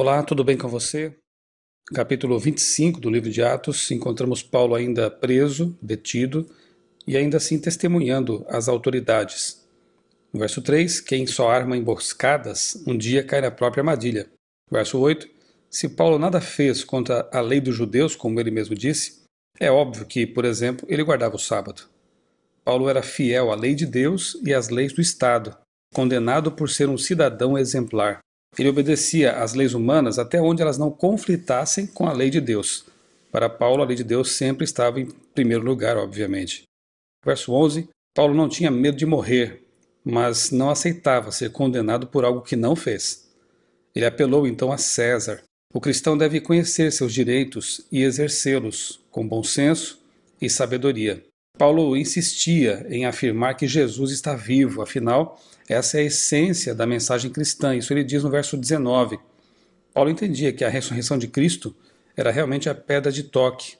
Olá, tudo bem com você? Capítulo 25 do livro de Atos, encontramos Paulo ainda preso, detido e ainda assim testemunhando às autoridades. No verso 3, quem só arma emboscadas, um dia cai na própria armadilha. Verso 8, se Paulo nada fez contra a lei dos judeus, como ele mesmo disse, é óbvio que, por exemplo, ele guardava o sábado. Paulo era fiel à lei de Deus e às leis do Estado, condenado por ser um cidadão exemplar. Ele obedecia às leis humanas até onde elas não conflitassem com a lei de Deus. Para Paulo, a lei de Deus sempre estava em primeiro lugar, obviamente. Verso 11: Paulo não tinha medo de morrer, mas não aceitava ser condenado por algo que não fez. Ele apelou então a César. O cristão deve conhecer seus direitos e exercê-los com bom senso e sabedoria. Paulo insistia em afirmar que Jesus está vivo, afinal, essa é a essência da mensagem cristã. Isso ele diz no verso 19. Paulo entendia que a ressurreição de Cristo era realmente a pedra de toque,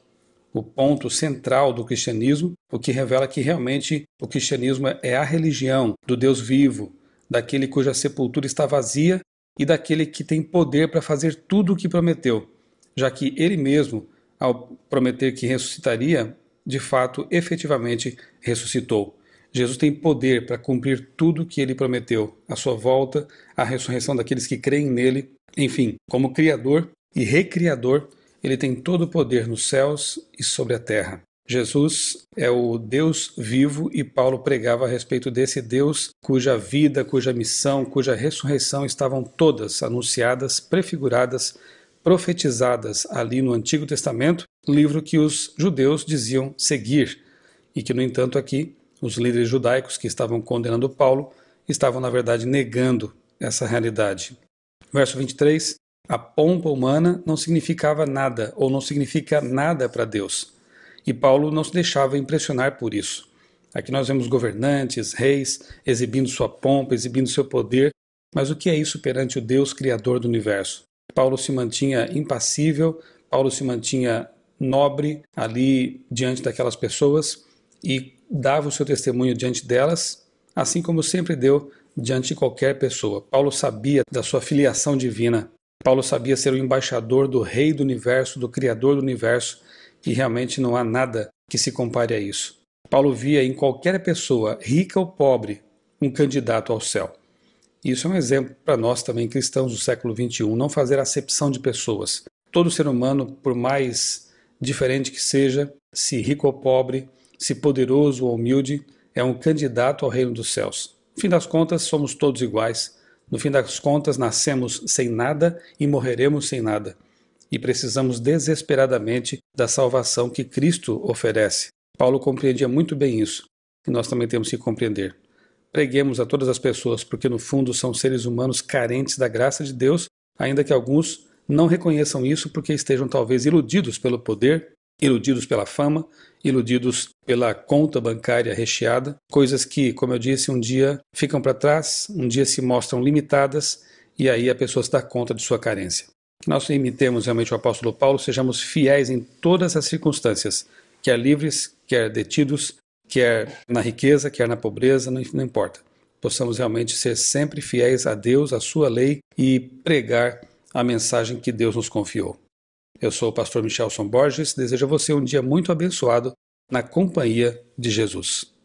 o ponto central do cristianismo, o que revela que realmente o cristianismo é a religião do Deus vivo, daquele cuja sepultura está vazia e daquele que tem poder para fazer tudo o que prometeu, já que ele mesmo, ao prometer que ressuscitaria, de fato, efetivamente ressuscitou. Jesus tem poder para cumprir tudo o que ele prometeu: a sua volta, a ressurreição daqueles que creem nele. Enfim, como Criador e Recriador, ele tem todo o poder nos céus e sobre a terra. Jesus é o Deus vivo e Paulo pregava a respeito desse Deus cuja vida, cuja missão, cuja ressurreição estavam todas anunciadas, prefiguradas, profetizadas ali no Antigo Testamento livro que os judeus diziam seguir, e que, no entanto, aqui os líderes judaicos que estavam condenando Paulo estavam, na verdade, negando essa realidade. Verso 23: A pompa humana não significava nada, ou não significa nada para Deus, e Paulo não se deixava impressionar por isso. Aqui nós vemos governantes, reis, exibindo sua pompa, exibindo seu poder, mas o que é isso perante o Deus Criador do universo? Paulo se mantinha impassível, Paulo se mantinha nobre ali diante daquelas pessoas e dava o seu testemunho diante delas, assim como sempre deu diante de qualquer pessoa. Paulo sabia da sua filiação divina. Paulo sabia ser o embaixador do Rei do universo, do Criador do universo, e realmente não há nada que se compare a isso. Paulo via em qualquer pessoa, rica ou pobre, um candidato ao céu. Isso é um exemplo para nós também cristãos do século XXI, não fazer acepção de pessoas. Todo ser humano, por mais diferente que seja, se rico ou pobre, se poderoso ou humilde, é um candidato ao reino dos céus. No fim das contas, somos todos iguais. No fim das contas, nascemos sem nada e morreremos sem nada. E precisamos desesperadamente da salvação que Cristo oferece. Paulo compreendia muito bem isso, e nós também temos que compreender. Preguemos a todas as pessoas, porque no fundo são seres humanos carentes da graça de Deus, ainda que alguns não reconheçam isso porque estejam talvez iludidos pelo poder, iludidos pela fama, iludidos pela conta bancária recheada, coisas que, como eu disse, um dia ficam para trás, um dia se mostram limitadas e aí a pessoa se dá conta de sua carência. Que nós imitemos realmente o apóstolo Paulo, sejamos fiéis em todas as circunstâncias, quer livres, quer detidos, quer na riqueza, quer na pobreza, não, não importa. Possamos realmente ser sempre fiéis a Deus, à sua lei e pregar a mensagem que Deus nos confiou. Eu sou o pastor Michelson Borges, desejo a você um dia muito abençoado na companhia de Jesus.